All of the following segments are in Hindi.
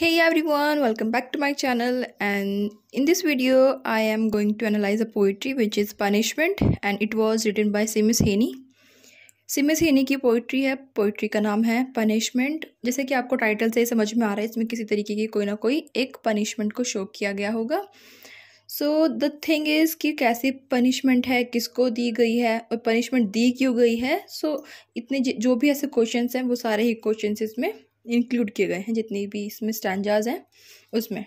Hey everyone, welcome back to my channel and in this video I am going to analyze a poetry which is Punishment and it was written by Simis Haney. सिमिस हेनी की पोइट्री है पोइट्री का नाम है पनिशमेंट जैसे कि आपको टाइटल से ही समझ में आ रहा है इसमें किसी तरीके की कोई ना कोई एक पनिशमेंट को शो किया गया होगा सो द थिंग इज़ कि कैसी पनिशमेंट है किसको दी गई है और पनिशमेंट दी क्यों गई है सो so, इतने जो भी ऐसे क्वेश्चन हैं वो सारे ही क्वेश्चन इसमें इंक्लूड किए गए हैं जितनी भी इसमें स्टैंडाज हैं उसमें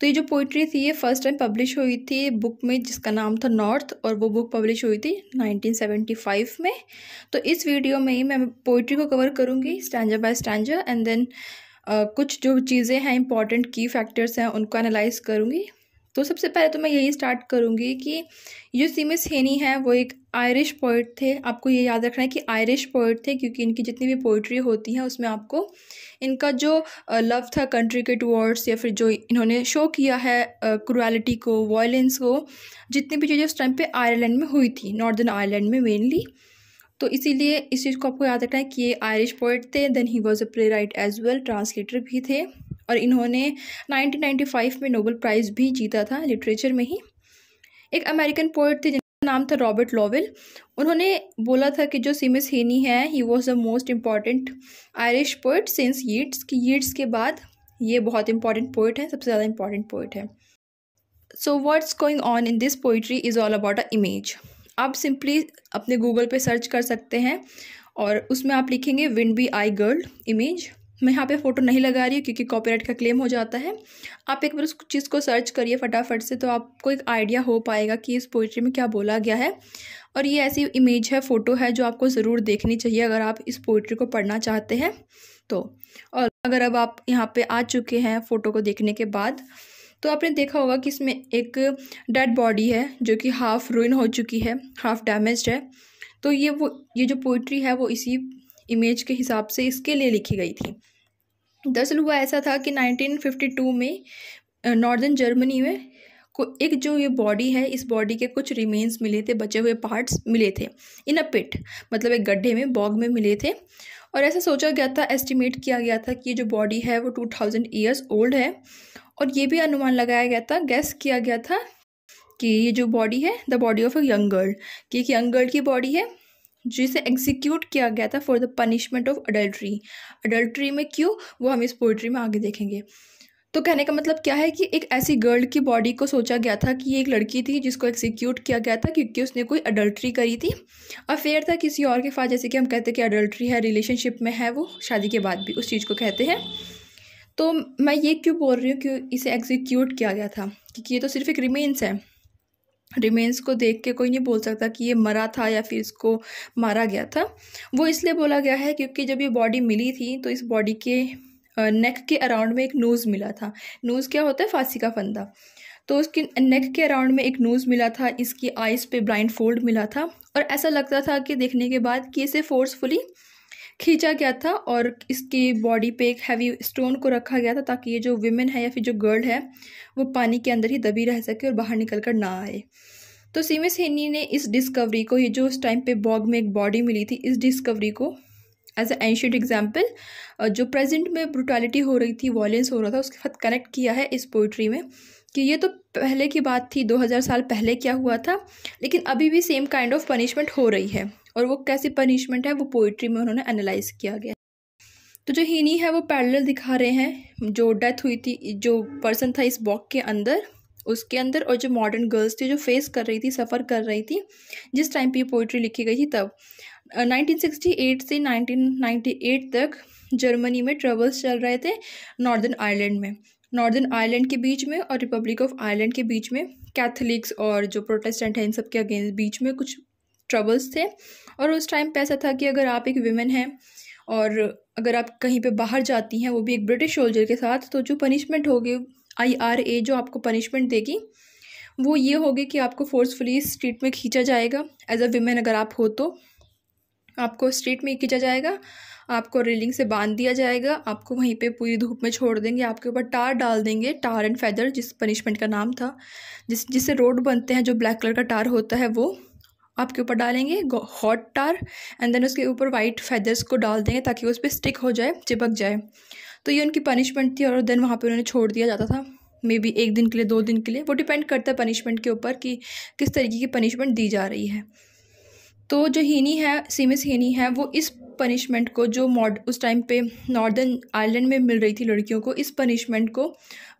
तो ये जो पोइट्री थी ये फर्स्ट टाइम पब्लिश हुई थी बुक में जिसका नाम था नॉर्थ और वो बुक पब्लिश हुई थी 1975 में तो इस वीडियो में ही मैं पोइट्री को कवर करूँगी standard by standard and then कुछ जो चीज़ें हैं इंपॉर्टेंट की फैक्टर्स हैं उनको एनालाइज करूँगी तो सबसे पहले तो मैं यही स्टार्ट करूँगी कि जो सीमिस हेनी है वो एक आयरिश पोइट थे आपको ये याद रखना है कि आयरिश पोइट थे क्योंकि इनकी जितनी भी पोइट्री होती है उसमें आपको इनका जो लव था कंट्री के टूवर्ड्स या फिर जो इन्होंने शो किया है क्रुअलिटी को वायलेंस को जितनी भी चीज़ें उस टाइम पे आयरलैंड में हुई थी नॉर्दर्न आयरलैंड में मेनली तो इसीलिए इस चीज़ को आपको याद रखना है कि ये आयरिश पोइट थे then he was a playwright as well translator भी थे और इन्होंने 1995 में नोबल प्राइज़ भी जीता था लिटरेचर में ही एक अमेरिकन पोइट थे जिनका नाम था रॉबर्ट लॉवेल उन्होंने बोला था कि जो सीमिस हेनी है he was the most important Irish poet since Yeats कि यीट्स के बाद ये बहुत इंपॉर्टेंट पोइट है सबसे ज़्यादा इंपॉर्टेंट पोइट है so words going on in this poetry is all about a image आप सिंपली अपने गूगल पे सर्च कर सकते हैं और उसमें आप लिखेंगे Windeby I girl image मैं यहाँ पे फ़ोटो नहीं लगा रही हूँ क्योंकि कॉपीराइट का क्लेम हो जाता है आप एक बार उस चीज़ को सर्च करिए फटाफट से तो आपको एक आइडिया हो पाएगा कि इस पोइट्री में क्या बोला गया है और ये ऐसी इमेज है फ़ोटो है जो आपको ज़रूर देखनी चाहिए अगर आप इस पोइट्री को पढ़ना चाहते हैं तो और अगर अब आप यहाँ पर आ चुके हैं फ़ोटो को देखने के बाद तो आपने देखा होगा कि इसमें एक डेड बॉडी है जो कि हाफ़ रुइन हो चुकी है हाफ़ डैमेज है तो ये वो ये जो पोइट्री है वो इसी इमेज के हिसाब से इसके लिए लिखी गई थी दरअसल हुआ ऐसा था कि 1952 में नॉर्दर्न जर्मनी में को एक जो ये बॉडी है इस बॉडी के कुछ रिमेन्स मिले थे बचे हुए पार्ट्स मिले थे इन अ पिट मतलब एक गड्ढे में बॉग में मिले थे और ऐसा सोचा गया था एस्टिमेट किया गया था कि ये जो बॉडी है वो टू थाउजेंड ईयर्स ओल्ड है और ये भी अनुमान लगाया गया था गैस किया गया था कि ये जो बॉडी है the body of a young girl कि एक यंग गर्ल की बॉडी है जिसे एग्जीक्यूट किया गया था for the punishment of adultery adultery में क्यों वो हम इस पोइट्री में आगे देखेंगे तो कहने का मतलब क्या है कि एक ऐसी गर्ल की बॉडी को सोचा गया था कि ये एक लड़की थी जिसको एक्जीक्यूट किया गया था क्योंकि उसने कोई अडल्ट्री करी थी अफेयर था किसी और के साथ जैसे कि हम कहते हैं कि अडल्ट्री है रिलेशनशिप में है वो शादी के बाद भी उस चीज़ को कहते हैं तो मैं ये क्यों बोल रही हूँ कि इसे एग्जीक्यूट किया गया था क्योंकि ये तो सिर्फ एक रिमेन्स है रिमेन्स को देख के कोई नहीं बोल सकता कि ये मरा था या फिर इसको मारा गया था वो इसलिए बोला गया है क्योंकि जब ये बॉडी मिली थी तो इस बॉडी के नेक के अराउंड में एक नोज़ मिला था नोज़ क्या होता है फांसी का फंदा तो उसकी नेक के अराउंड में एक नोज़ मिला था इसकी आइज़ पे ब्लाइंड फोल्ड मिला था और ऐसा लगता था कि देखने के बाद कि इसे फोर्सफुली खींचा गया था और इसकी बॉडी पे एक हैवी स्टोन को रखा गया था ताकि ये जो वुमेन है या फिर जो गर्ल है वो पानी के अंदर ही दबी रह सके और बाहर निकल कर ना आए तो सीमे सेनी ने इस डिस्कवरी को ये जो उस टाइम पे बॉग में एक बॉडी मिली थी इस डिस्कवरी को एज एंशियट एग्जाम्पल जो प्रेजेंट में ब्रुटालिटी हो रही थी वॉयेंस हो रहा था उसके साथ कनेक्ट किया है इस पोइट्री में कि ये तो पहले की बात थी 2000 साल पहले क्या हुआ था लेकिन अभी भी सेम काइंड ऑफ पनिशमेंट हो रही है और वो कैसी पनिशमेंट है वो पोइट्री में उन्होंने एनालाइज किया गया तो जो हीनी है वो पैरेलल दिखा रहे हैं जो डेथ हुई थी जो पर्सन था इस बॉक के अंदर उसके अंदर और जो मॉडर्न गर्ल्स थी जो फेस कर रही थी सफ़र कर रही थी जिस टाइम पे ये पोइट्री लिखी गई थी तब 1968 से 1998 तक जर्मनी में ट्रेवल्स चल रहे थे नॉर्दर्न आयरलैंड में नॉर्दर्न आयरलैंड के बीच में और रिपब्लिक ऑफ आयरलैंड के बीच में कैथलिक्स और जो प्रोटेस्टेंट हैं इन सब के अगेंस्ट बीच में कुछ ट्रबल्स थे और उस टाइम पैसा ऐसा था कि अगर आप एक वीमेन हैं और अगर आप कहीं पे बाहर जाती हैं वो भी एक ब्रिटिश सोल्जर के साथ तो जो पनिशमेंट होगी आई आर ए जो आपको पनिशमेंट देगी वो ये होगी कि आपको फोर्सफुली स्ट्रीट में खींचा जाएगा एज अ वीमेन अगर आप हो तो आपको स्ट्रीट में खींचा जाएगा आपको रेलिंग से बांध दिया जाएगा आपको वहीं पे पूरी धूप में छोड़ देंगे आपके ऊपर टार डाल देंगे टार एंड फैदर जिस पनिशमेंट का नाम था जिस जिससे रोड बनते हैं जो ब्लैक कलर का टार होता है वो आपके ऊपर डालेंगे हॉट टार एंड देन उसके ऊपर वाइट फैदर्स को डाल देंगे ताकि उस पर स्टिक हो जाए चिपक जाए तो ये उनकी पनिशमेंट थी और देन वहाँ पर उन्हें छोड़ दिया जाता था मे बी एक दिन के लिए दो दिन के लिए वो डिपेंड करता है पनिशमेंट के ऊपर कि किस तरीके की पनिशमेंट दी जा रही है तो जो हीनी है सीमिस हीनी है वो इस पनिशमेंट को जो मॉड उस टाइम पे नॉर्दर्न आयरलैंड में मिल रही थी लड़कियों को इस पनिशमेंट को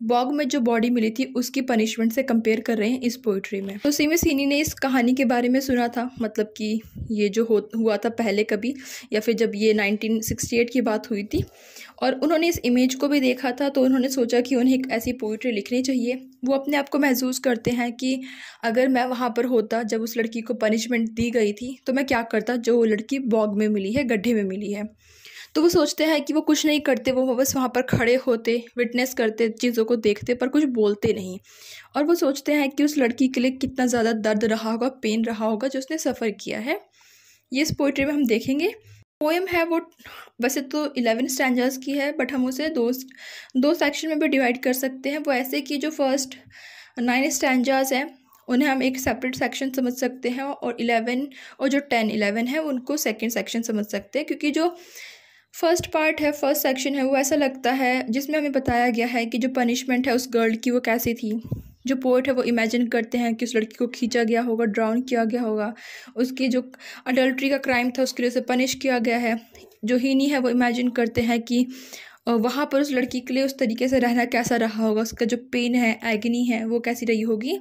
बॉग में जो बॉडी मिली थी उसकी पनिशमेंट से कंपेयर कर रहे हैं इस पोइट्री में तो सीमे सीनी ने इस कहानी के बारे में सुना था मतलब कि ये जो हो हुआ था पहले कभी या फिर जब ये 1968 की बात हुई थी और उन्होंने इस इमेज को भी देखा था तो उन्होंने सोचा कि उन्हें एक ऐसी पोइट्री लिखनी चाहिए वो अपने आप को महसूस करते हैं कि अगर मैं वहाँ पर होता जब उस लड़की को पनिशमेंट दी गई थी तो मैं क्या करता जो वो लड़की बॉग में मिली है गड्ढे में मिली है तो वो सोचते हैं कि वो कुछ नहीं करते वो बस वहाँ पर खड़े होते विटनेस करते चीज़ों को देखते पर कुछ बोलते नहीं और वो सोचते हैं कि उस लड़की के लिए कितना ज़्यादा दर्द रहा होगा पेन रहा होगा जो उसने सफ़र किया है ये इस पोइट्री में हम देखेंगे पोएम है वो वैसे तो इलेवन स्टैंडर्स की है बट हम उसे दो दो सेक्शन में भी डिवाइड कर सकते हैं वो ऐसे कि जो फर्स्ट नाइन स्टैंडर्स हैं उन्हें हम एक सेपरेट सेक्शन समझ सकते हैं और इलेवन और जो टेन इलेवन है उनको सेकंड सेक्शन समझ सकते हैं क्योंकि जो फर्स्ट पार्ट है फर्स्ट सेक्शन है वो ऐसा लगता है जिसमें हमें बताया गया है कि जो पनिशमेंट है उस गर्ल की वो कैसी थी जो पोर्ट है वो इमेजिन करते हैं कि उस लड़की को खींचा गया होगा ड्राउन किया गया होगा उसकी जो अडल्ट्री का क्राइम था उसके लिए उसे पनिश किया गया है जो हीनी है वो इमेजिन करते हैं कि वहाँ पर उस लड़की के लिए उस तरीके से रहना कैसा रहा होगा उसका जो पेन है एगनी है वो कैसी रही होगी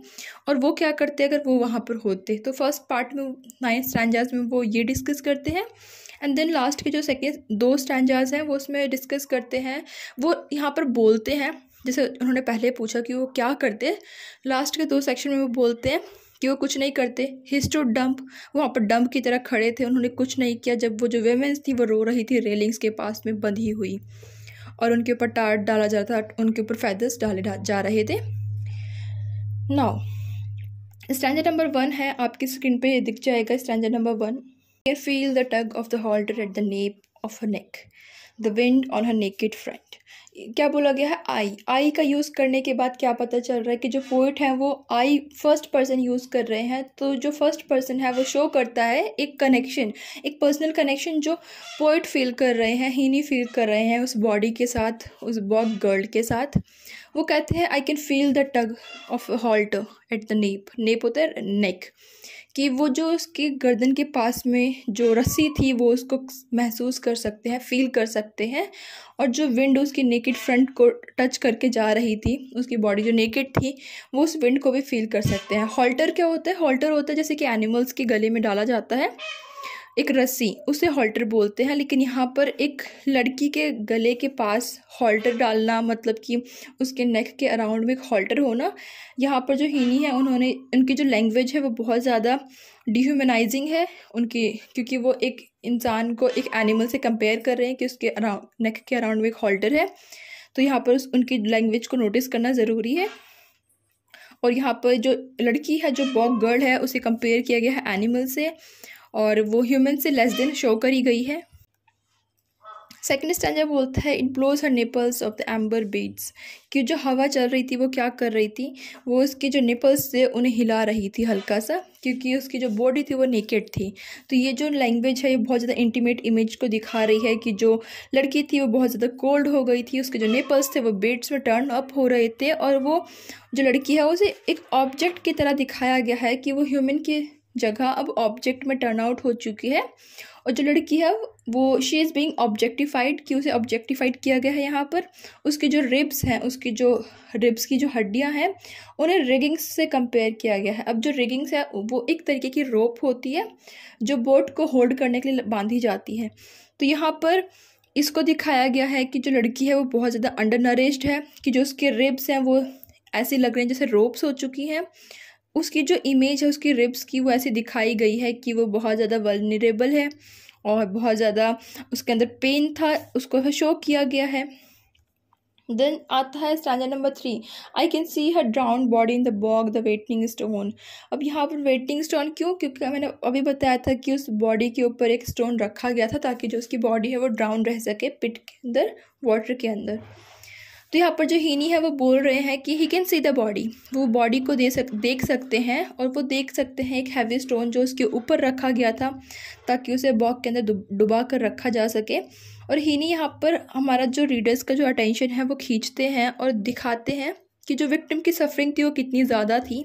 और वो क्या करते अगर वो वहाँ पर होते तो फर्स्ट पार्ट में नाइन्थ स्टैंडर्स में वो ये डिस्कस करते हैं एंड देन लास्ट के जो सेकेंड दो स्टैंडर्स हैं वो उसमें डिस्कस करते हैं वो यहाँ पर बोलते हैं जैसे उन्होंने पहले पूछा कि वो क्या करते लास्ट के दो सेक्शन में वो बोलते हैं कि वो कुछ नहीं करते हिस्टो डंप वहाँ पर डंप की तरह खड़े थे उन्होंने कुछ नहीं किया जब वो जो वेमेंस थी वो रो रही थी रेलिंग्स के पास में बंधी हुई और उनके ऊपर टार डाला जा रहा था उनके ऊपर फैदर्स डाले जा रहे थे नाउ स्टैंडर्ड नंबर वन है आपकी स्क्रीन पे दिख जाएगा standard number one Here feel the tug of the halter at the nape of her neck the wind on her naked front क्या बोला गया है आई आई का यूज़ करने के बाद क्या पता चल रहा है कि जो पोइट हैं वो आई फर्स्ट पर्सन यूज़ कर रहे हैं तो जो फर्स्ट पर्सन है वो शो करता है एक कनेक्शन एक पर्सनल कनेक्शन जो पोइट फील कर रहे हैं हीनी फील कर रहे हैं उस बॉडी के साथ उस बॉग गर्ल के साथ वो कहते हैं I can feel the tug of halt at the nape nape होता है नेक कि वो जो उसके गर्दन के पास में जो रस्सी थी वो उसको महसूस कर सकते हैं फील कर सकते हैं और जो विंड उसकी नेकेड फ्रंट को टच करके जा रही थी उसकी बॉडी जो नेकेड थी वो उस विंड को भी फील कर सकते हैं हॉल्टर क्या होता है हॉल्टर होता है जैसे कि एनिमल्स के गले में डाला जाता है एक रस्सी उसे हॉल्टर बोलते हैं लेकिन यहाँ पर एक लड़की के गले के पास हॉल्टर डालना मतलब कि उसके नेक के अराउंड में एक हॉल्टर होना यहाँ पर जो हिनी है उन्होंने उनकी जो लैंग्वेज है वो बहुत ज़्यादा डिह्यूमनाइजिंग है उनकी क्योंकि वो एक इंसान को एक एनिमल से कंपेयर कर रहे हैं कि उसके अराउंड नेक के अराउंड में एक हॉल्टर है तो यहाँ पर उनकी लैंग्वेज को नोटिस करना ज़रूरी है और यहाँ पर जो लड़की है जो बॉक गर्ल है उसे कंपेयर किया गया है एनिमल से और वो ह्यूमन से लेस देन शो करी गई है सेकेंड स्टैंड जब बोलता है it blows her nipples of the amber beads कि जो हवा चल रही थी वो क्या कर रही थी वो उसके जो निपल्स थे उन्हें हिला रही थी हल्का सा क्योंकि उसकी जो बॉडी थी वो नेकेड थी तो ये जो लैंग्वेज है ये बहुत ज़्यादा इंटीमेट इमेज को दिखा रही है कि जो लड़की थी वो बहुत ज़्यादा कोल्ड हो गई थी उसके जो निपल्स थे वो बीड्स में टर्न अप हो रहे थे और वो जो लड़की है उसे एक ऑब्जेक्ट की तरह दिखाया गया है कि वो ह्यूमन के जगह अब ऑब्जेक्ट में टर्न आउट हो चुकी है और जो लड़की है वो शी इज़ बीइंग ऑब्जेक्टिफाइड कि उसे ऑब्जेक्टिफाइड किया गया है यहाँ पर उसके जो रिब्स हैं उसकी जो रिब्स की जो हड्डियाँ हैं उन्हें रिगिंग्स से कंपेयर किया गया है अब जो रिगिंग्स है वो एक तरीके की रोप होती है जो बोट को होल्ड करने के लिए बांधी जाती है तो यहाँ पर इसको दिखाया गया है कि जो लड़की है वो बहुत ज़्यादा अंडर नरिश्ड है कि जो उसके रिब्स हैं वो ऐसे लग रहे हैं जैसे रोप्स हो चुकी हैं उसकी जो इमेज है उसकी रिब्स की वो ऐसे दिखाई गई है कि वो बहुत ज़्यादा वलनरेबल है और बहुत ज़्यादा उसके अंदर पेन था उसको शो किया गया है देन आता है standard number three I can see her drowned body in the bog the weighting stone अब यहाँ पर वेटिंग स्टोन क्यों क्योंकि मैंने अभी बताया था कि उस बॉडी के ऊपर एक स्टोन रखा गया था ताकि जो उसकी बॉडी है वो ड्राउन रह सके पिट के अंदर वाटर के अंदर तो यहाँ पर जो हीनी है वो बोल रहे हैं कि he can see the body वो बॉडी को दे सक देख सकते हैं और वो देख सकते हैं एक हैवी स्टोन जो उसके ऊपर रखा गया था ताकि उसे बॉक के अंदर डुबा कर रखा जा सके और हीनी यहाँ पर हमारा जो रीडर्स का जो अटेंशन है वो खींचते हैं और दिखाते हैं कि जो विक्टिम की सफरिंग थी वो कितनी ज़्यादा थी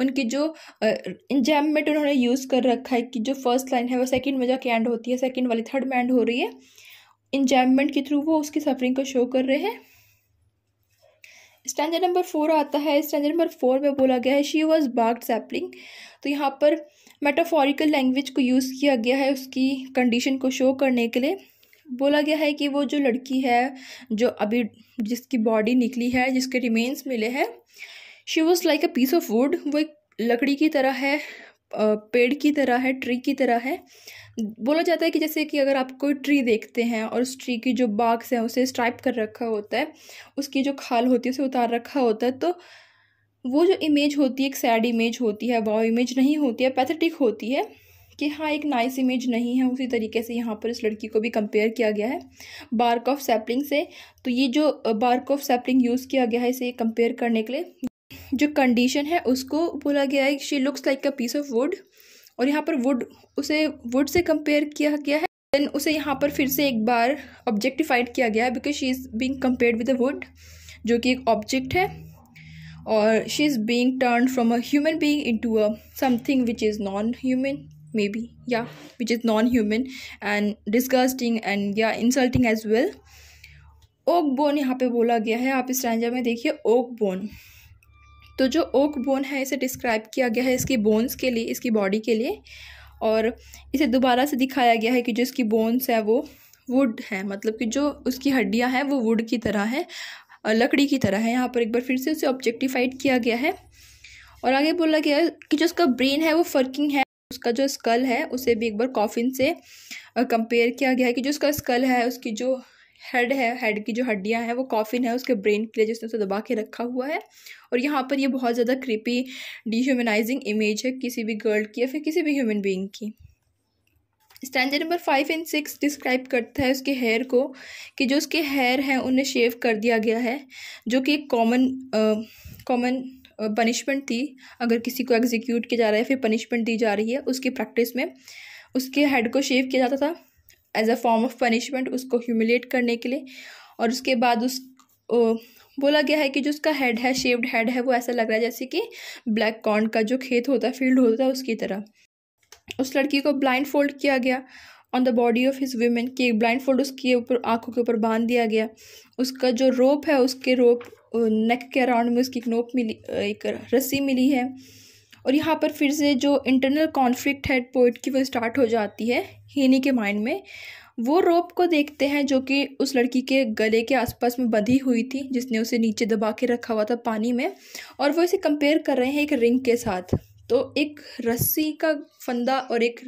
उनकी जो इंजैमेंट तो उन्होंने यूज़ कर रखा है कि जो फर्स्ट लाइन है वो सेकंड में जाके एंड होती है सेकंड वाली थर्ड में एंड हो रही है इंजैमेंट के थ्रू वो उसकी सफरिंग को शो कर रहे हैं स्टैंडर्ड नंबर फोर आता है स्टैंडर्ड नंबर फोर में बोला गया है शी वॉज बाग्ड सैपलिंग तो यहाँ पर मेटाफॉरिकल लैंग्वेज को यूज़ किया गया है उसकी कंडीशन को शो करने के लिए बोला गया है कि वो जो लड़की है जो अभी जिसकी बॉडी निकली है जिसके रिमेन्स मिले हैं she was like a piece of wood वो एक लकड़ी की तरह है पेड़ की तरह है ट्री की तरह है बोला जाता है कि जैसे कि अगर आप कोई ट्री देखते हैं और उस ट्री की जो बाग्स हैं उसे स्ट्राइप कर रखा होता है उसकी जो खाल होती है उसे उतार रखा होता है तो वो जो इमेज होती है एक सैड इमेज होती है वाव इमेज नहीं होती है पैथेटिक होती है कि हाँ एक नाइस इमेज नहीं है उसी तरीके से यहाँ पर इस लड़की को भी कंपेयर किया गया है बार्क ऑफ सैपलिंग से तो ये जो बार्क ऑफ सैपलिंग यूज़ किया गया है इसे कंपेयर करने के लिए जो कंडीशन है उसको बोला गया है she looks like a piece of wood और यहाँ पर वुड उसे वुड से कंपेयर किया गया है देन उसे यहाँ पर फिर से एक बार ऑब्जेक्टिफाइड किया गया है because she is being compare with a wood जो कि एक ऑब्जेक्ट है और she is being turn from a human being into a something which is non human may be या which is non human and disgusting and या insulting as well oak bone यहाँ पे बोला गया है आप इस रैंजा में देखिए ओक बोन तो जो ओक बोन है इसे डिस्क्राइब किया गया है इसकी बोन्स के लिए इसकी बॉडी के लिए और इसे दोबारा से दिखाया गया है कि जो इसकी बोन्स है वो वुड है मतलब कि जो उसकी हड्डियाँ हैं वो वुड की तरह है लकड़ी की तरह है यहाँ पर एक बार फिर से उसे ऑब्जेक्टिफाइड किया गया है और आगे बोला गया कि जो उसका ब्रेन है वो फर्किंग है उसका जो स्कल है उसे भी एक बार कॉफिन से कंपेयर किया गया है कि जो उसका स्कल है उसकी जो हेड है हेड की जो हड्डियाँ हैं वो कॉफिन है उसके ब्रेन के लिए जिसने उसे दबा के रखा हुआ है और यहाँ पर ये बहुत ज़्यादा क्रिपी डिह्यूमनाइजिंग इमेज है किसी भी गर्ल की या फिर किसी भी ह्यूमन बींग की standard number five and six describe करता है उसके हेयर को कि जो उसके हेयर हैं उन्हें शेव कर दिया गया है जो कि एक कॉमन कॉमन पनिशमेंट थी अगर किसी को एग्जीक्यूट किया जा रहा है फिर पनिशमेंट दी जा रही है उसकी प्रैक्टिस में उसके हेड को शेव किया जाता था as a form of punishment उसको ह्यूमिलेट करने के लिए और उसके बाद उस ओ, बोला गया है कि जो उसका हेड है शेव्ड हेड है वो ऐसा लग रहा है जैसे कि ब्लैक कॉर्न का जो खेत होता है फील्ड होता है उसकी तरह उस लड़की को ब्लाइंड फोल्ड किया गया on the body of his women कि ब्लाइंड फोल्ड उसके ऊपर आंखों के ऊपर बांध दिया गया उसका जो रोप है उसके रोप नेक के अराउंड में उसकी एक नोप मिली एक रस्सी मिली है और यहाँ पर फिर से जो इंटरनल कॉन्फ्लिक्ट है पोइट की वो स्टार्ट हो जाती है हीनी के माइंड में वो रोप को देखते हैं जो कि उस लड़की के गले के आसपास में बंधी हुई थी जिसने उसे नीचे दबा के रखा हुआ था पानी में और वो इसे कंपेयर कर रहे हैं एक रिंग के साथ तो एक रस्सी का फंदा और एक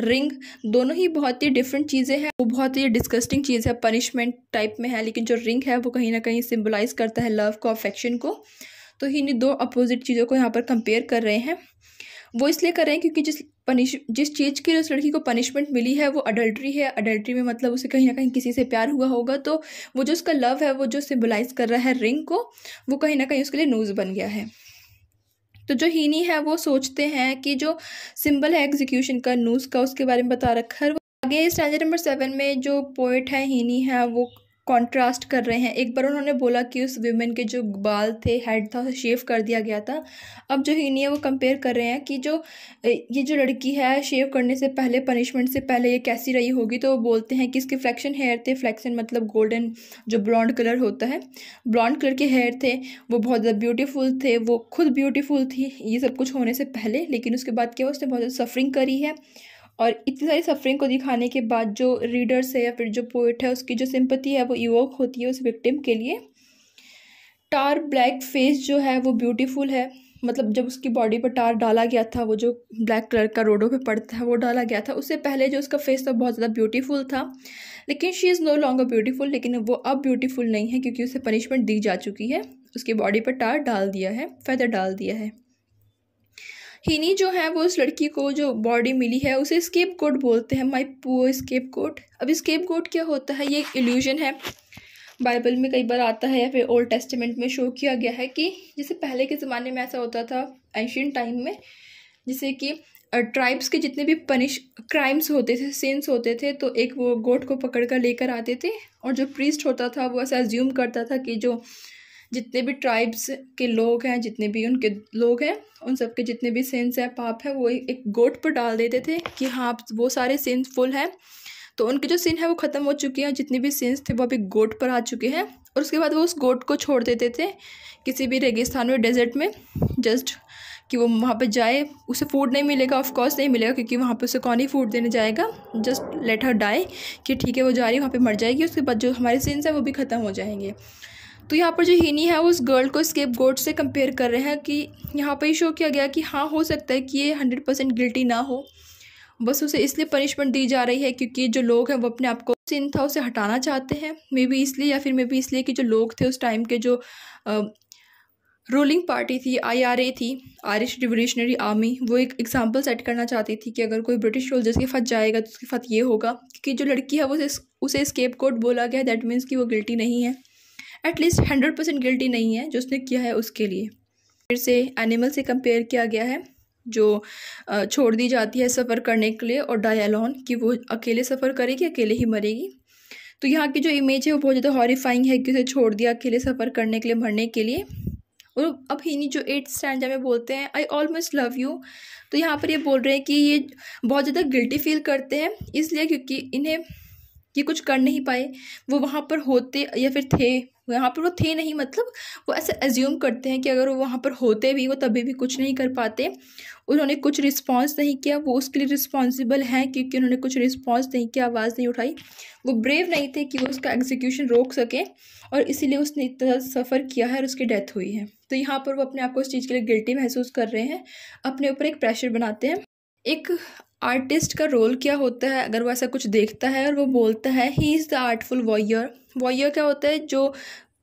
रिंग दोनों ही बहुत ही डिफरेंट चीज़ें हैं वो बहुत ही डिस्कस्टिंग चीज़ है पनिशमेंट टाइप में है लेकिन जो रिंग है वो कहीं ना कहीं सिम्बलाइज़ करता है लव को अफेक्शन को तो इन्हीं दो अपोजिट चीज़ों को यहाँ पर कंपेयर कर रहे हैं वो इसलिए कर रहे हैं क्योंकि जिस पनिश जिस चीज़ के लिए उस लड़की को पनिशमेंट मिली है वो अडल्ट्री है अडल्ट्री में मतलब उसे कहीं ना कहीं किसी से प्यार हुआ होगा तो वो जो उसका लव है वो जो सिम्बलाइज कर रहा है रिंग को वो कहीं ना कहीं उसके लिए न्यूज़ बन गया है तो जो हीनी है वो सोचते हैं कि जो सिंबल है एग्जीक्यूशन का न्यूज़ का उसके बारे में बता रखा है आगे स्टैंडर्ड नंबर सेवन में जो पोइट है हीनी है वो कंट्रास्ट कर रहे हैं एक बार उन्होंने बोला कि उस वुमेन के जो बाल थे हेड था उसे शेव कर दिया गया था अब जो नहीं है वो कंपेयर कर रहे हैं कि जो ये जो लड़की है शेव करने से पहले पनिशमेंट से पहले ये कैसी रही होगी तो वो बोलते हैं कि इसके फ्लैक्शन हेयर थे फ्लैक्शन मतलब गोल्डन जो ब्राउंड कलर होता है ब्राउंड कलर के हेयर थे वो बहुत ज़्यादा ब्यूटीफुल थे वो खुद ब्यूटीफुल थी ये सब कुछ होने से पहले लेकिन उसके बाद क्या उसने बहुत ज़्यादा सफरिंग करी है और इतनी सारी सफरिंग को दिखाने के बाद जो रीडर्स है या फिर जो पोइट है उसकी जो सिंपति है वो इवोक होती है उस विक्टिम के लिए टार ब्लैक फेस जो है वो ब्यूटीफुल है मतलब जब उसकी बॉडी पर टार डाला गया था वो जो ब्लैक कलर का रोडों पे पड़ता है वो डाला गया था उससे पहले जो उसका फेस था बहुत ज़्यादा ब्यूटीफुल था लेकिन she is no longer beautiful लेकिन वो अब ब्यूटीफुल नहीं है क्योंकि उसे पनिशमेंट दी जा चुकी है उसकी बॉडी पर टार डाल दिया है फैदर डाल दिया है हिनी जो है वो इस लड़की को जो बॉडी मिली है उसे स्केप कोट बोलते हैं माई पुअर स्केप कोट अब स्केप कोट क्या होता है ये एक इल्यूजन है बाइबल में कई बार आता है या फिर ओल्ड टेस्टमेंट में शो किया गया है कि जैसे पहले के ज़माने में ऐसा होता था एंशियन टाइम में जैसे कि ट्राइब्स के जितने भी पनिश क्राइम्स होते थे सेंस होते थे तो एक वो गोट को पकड़ कर लेकर आते थे और जो प्रीस्ट होता था वो ऐसा एज्यूम करता था कि जो जितने भी ट्राइब्स के लोग हैं जितने भी उनके लोग हैं उन सब के जितने भी सेंस हैं पाप है वो एक गोट पर डाल देते थे कि हाँ वो सारे सेंस फुल हैं तो उनके जो सिन है वो ख़त्म हो चुके हैं जितने भी सिंस थे वो अभी गोट पर आ चुके हैं और उसके बाद वो उस गोट को छोड़ देते थे किसी भी रेगिस्तान में डेजर्ट में जस्ट कि वो वहाँ पर जाए उसे फूड नहीं मिलेगा ऑफकोर्स नहीं मिलेगा क्योंकि वहाँ पे उसे कौन ही फूड देने जाएगा जस्ट लेट हर डाई कि ठीक है वो जा रही है वहाँ पर मर जाएगी उसके बाद जो हमारे सिंस हैं वो भी ख़त्म हो जाएंगे तो यहाँ पर जो हिनी है वो उस गर्ल को स्केप गोट से कंपेयर कर रहे हैं कि यहाँ पर ये शो किया गया कि हाँ हो सकता है कि ये हंड्रेड परसेंट गिल्टी ना हो बस उसे इसलिए पनिशमेंट दी जा रही है क्योंकि जो लोग हैं वो अपने आप को सिन था उसे हटाना चाहते हैं मे बी इसलिए या फिर मे बी इसलिए कि जो लोग थे उस टाइम के जो रूलिंग पार्टी थी आईआरए थी आयरिश रिवोल्यूशनरी आर्मी वो एक एग्जांपल सेट करना चाहती थी कि अगर कोई ब्रिटिश सोल्जर्स के फत जाएगा तो उसके फत ये होगा क्योंकि जो लड़की है वो उसे उसे स्केप कोड बोला गया दैट मीन्स कि वो गिल्टी नहीं है एटलीस्ट हंड्रेड परसेंट गिल्टी नहीं है जो उसने किया है उसके लिए फिर से एनिमल से कंपेयर किया गया है जो छोड़ दी जाती है सफ़र करने के लिए और डायलॉन कि वो अकेले सफ़र करेगी अकेले ही मरेगी तो यहाँ की जो इमेज है वो बहुत ज़्यादा हॉरीफाइंग है कि उसे छोड़ दिया अकेले सफ़र करने के लिए मरने के लिए और अब हिनी जो एट स्टैंड में बोलते हैं आई ऑलमोस्ट लव यू तो यहाँ पर ये बोल रहे हैं कि ये बहुत ज़्यादा गिल्टी फील करते हैं इसलिए क्योंकि इन्हें ये कुछ कर नहीं पाए वो वहाँ पर होते या फिर थे यहाँ पर वो थे नहीं मतलब वो ऐसे एज्यूम करते हैं कि अगर वो वहाँ पर होते भी वो तभी भी कुछ नहीं कर पाते उन्होंने कुछ रिस्पांस नहीं किया वो उसके लिए रिस्पॉन्सिबल हैं क्योंकि उन्होंने कुछ रिस्पांस नहीं किया आवाज़ नहीं उठाई वो ब्रेव नहीं थे कि वो उसका एग्जीक्यूशन रोक सके और इसीलिए उसने इतना सफ़र किया है और उसकी डेथ हुई है तो यहाँ पर वो अपने आप को उस चीज़ के लिए गिल्टी महसूस कर रहे हैं अपने ऊपर एक प्रेशर बनाते हैं एक आर्टिस्ट का रोल क्या होता है अगर वो ऐसा कुछ देखता है और वो बोलता है he is the artful voyeur voyeur क्या होता है जो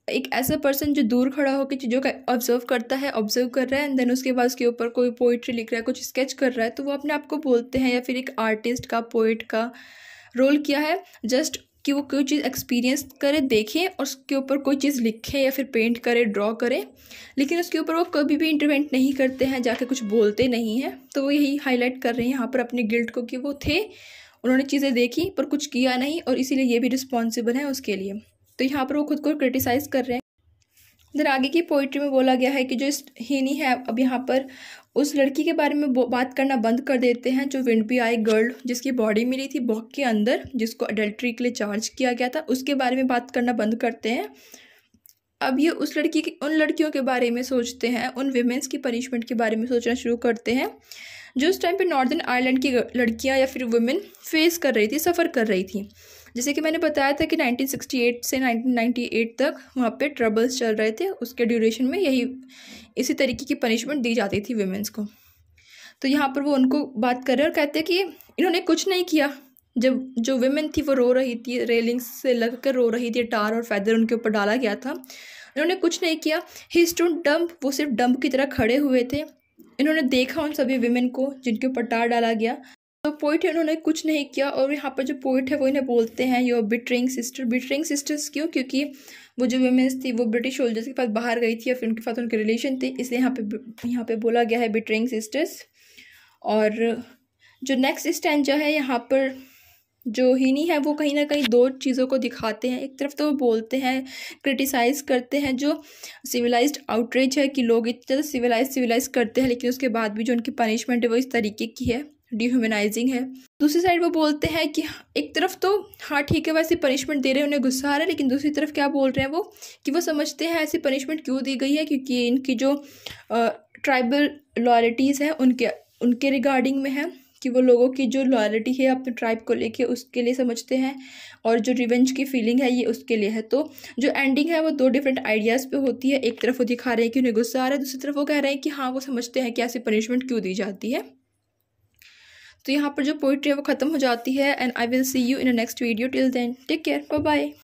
एक ऐसा पर्सन जो दूर खड़ा होकर चीज़ों का ऑब्जर्व करता है ऑब्जर्व कर रहा है एंड देन उसके बाद उसके ऊपर कोई पोइट्री लिख रहा है कुछ स्केच कर रहा है तो वो अपने आप को बोलते हैं या फिर एक आर्टिस्ट का पोइट का रोल क्या है जस्ट कि वो कोई चीज़ एक्सपीरियंस करे देखें और उसके ऊपर कोई चीज़ लिखे या फिर पेंट करे ड्रॉ करे लेकिन उसके ऊपर वो कभी भी इंटरवेंट नहीं करते हैं जाके कुछ बोलते नहीं हैं तो वो यही हाईलाइट कर रहे हैं यहाँ पर अपने गिल्ट को कि वो थे उन्होंने चीज़ें देखी पर कुछ किया नहीं और इसीलिए ये भी रिस्पॉन्सिबल है उसके लिए तो यहाँ पर वो खुद को क्रिटिसाइज़ कर रहे हैं देन आगे की पोइट्री में बोला गया है कि जो इस हीनी है अब यहाँ पर उस लड़की के बारे में बात करना बंद कर देते हैं जो विंड बी आई गर्ल जिसकी बॉडी मिली थी बॉक के अंदर जिसको अडल्ट्री के लिए चार्ज किया गया था उसके बारे में बात करना बंद करते हैं अब ये उस लड़की की उन लड़कियों के बारे में सोचते हैं उन वेमेंस की पनिशमेंट के बारे में सोचना शुरू करते हैं जो उस टाइम पे नॉर्दर्न आयरलैंड की लड़कियां या फिर वुमेन फेस कर रही थी सफ़र कर रही थी जैसे कि मैंने बताया था कि 1968 से 1998 तक वहाँ पे ट्रबल्स चल रहे थे उसके ड्यूरेशन में यही इसी तरीके की पनिशमेंट दी जाती थी वेमेंस को तो यहाँ पर वो उनको बात कर रहे और कहते हैं कि इन्होंने कुछ नहीं किया जब जो वेमेन थी वो रो रही थी रेलिंग्स से लग कर रो रही थी टार और फैदर उनके ऊपर डाला गया था इन्होंने कुछ नहीं किया ही स्टोन डम्प वो सिर्फ डम्प की तरह खड़े हुए थे इन्होंने देखा उन सभी वेमेन को जिनके ऊपर टार डाला गया तो पोइट है उन्होंने कुछ नहीं किया और यहाँ पर जो पोइट है वो इन्हें बोलते हैं your bittering sister bittering sisters क्यों क्योंकि वो जो वुमेंस थी वो ब्रिटिश सोल्जर्स के पास बाहर गई थी या फिर उनके पास उनके रिलेशन थे इसलिए यहाँ पे यहाँ पे बोला गया है बिटरिंग सिस्टर्स और जो नेक्स्ट स्टैंडा है यहाँ पर जो हिनी है वो कहीं ना कहीं दो चीज़ों को दिखाते हैं एक तरफ तो वो बोलते हैं क्रिटिसाइज़ करते हैं जो सिविलाइज्ड आउटरीच है कि लोग इतना ज़्यादा सिविलाइज सिविलाइज करते हैं लेकिन उसके बाद भी जो उनकी पनिशमेंट है वो इस तरीके की है डिह्यूमनाइजिंग है दूसरी साइड वो बोलते हैं कि एक तरफ तो हाँ ठीक है वैसे पनिशमेंट दे रहे हैं उन्हें गुस्सा आ रहा है लेकिन दूसरी तरफ क्या बोल रहे हैं वो कि वो समझते हैं ऐसी पनिशमेंट क्यों दी गई है क्योंकि इनकी जो ट्राइबल लॉयल्टीज़ हैं उनके उनके रिगार्डिंग में है कि वो लोगों की जो लॉयल्टी है अपने ट्राइब को लेके उसके लिए समझते हैं और जो रिवेंज की फीलिंग है ये उसके लिए है तो जो एंडिंग है वो दो डिफरेंट आइडियाज़ पे होती है एक तरफ वो दिखा रहे हैं कि उन्हें गुस्सा आ रहा है दूसरी तरफ वो कह रहे हैं कि हाँ वो समझते हैं कि ऐसी पनिशमेंट क्यों दी जाती है तो यहाँ पर जो पोइट्री है वो ख़त्म हो जाती है and I will see you in a next video till then take care bye